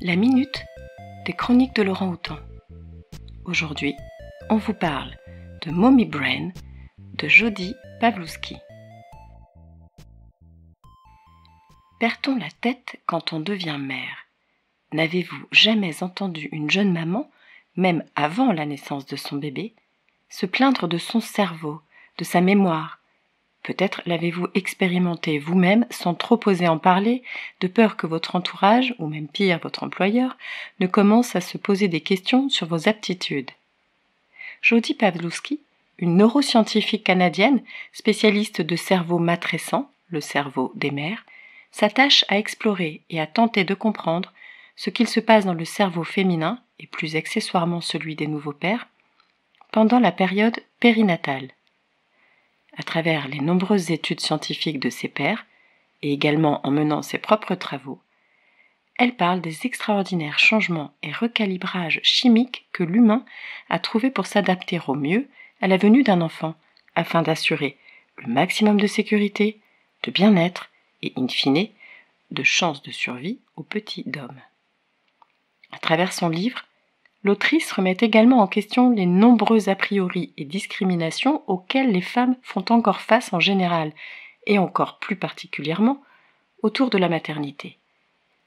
La minute des chroniques de Laurent Houtan. Aujourd'hui, on vous parle de Mommy Brain de Jody Pavlouski. Perdons la tête quand on devient mère. N'avez-vous jamais entendu une jeune maman, même avant la naissance de son bébé, se plaindre de son cerveau, de sa mémoire, Peut-être l'avez-vous expérimenté vous-même sans trop oser en parler, de peur que votre entourage, ou même pire votre employeur, ne commence à se poser des questions sur vos aptitudes. Jody Pavlouski, une neuroscientifique canadienne spécialiste de cerveau matressant, le cerveau des mères, s'attache à explorer et à tenter de comprendre ce qu'il se passe dans le cerveau féminin, et plus accessoirement celui des nouveaux pères, pendant la période périnatale à travers les nombreuses études scientifiques de ses pères et également en menant ses propres travaux, elle parle des extraordinaires changements et recalibrages chimiques que l'humain a trouvés pour s'adapter au mieux à la venue d'un enfant, afin d'assurer le maximum de sécurité, de bien-être et, in fine, de chances de survie aux petits d'hommes. À travers son livre, L'autrice remet également en question les nombreux a priori et discriminations auxquelles les femmes font encore face en général, et encore plus particulièrement autour de la maternité.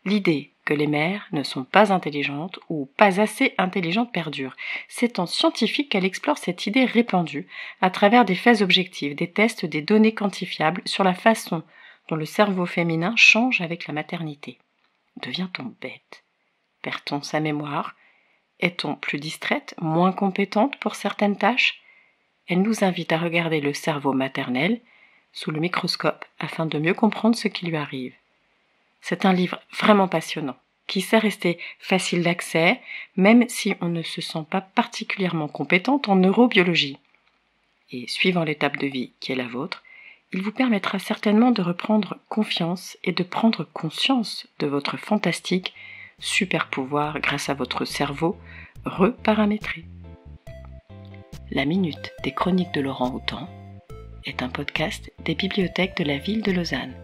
L'idée que les mères ne sont pas intelligentes ou pas assez intelligentes perdure. C'est en scientifique qu'elle explore cette idée répandue à travers des faits objectifs, des tests, des données quantifiables sur la façon dont le cerveau féminin change avec la maternité. Devient-on bête Perd-on sa mémoire est-on plus distraite, moins compétente pour certaines tâches Elle nous invite à regarder le cerveau maternel sous le microscope afin de mieux comprendre ce qui lui arrive. C'est un livre vraiment passionnant, qui sait rester facile d'accès, même si on ne se sent pas particulièrement compétente en neurobiologie. Et suivant l'étape de vie qui est la vôtre, il vous permettra certainement de reprendre confiance et de prendre conscience de votre fantastique super pouvoir grâce à votre cerveau reparamétré. La Minute des Chroniques de Laurent Houtan est un podcast des bibliothèques de la ville de Lausanne.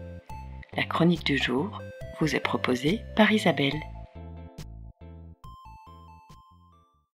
La chronique du jour vous est proposée par Isabelle.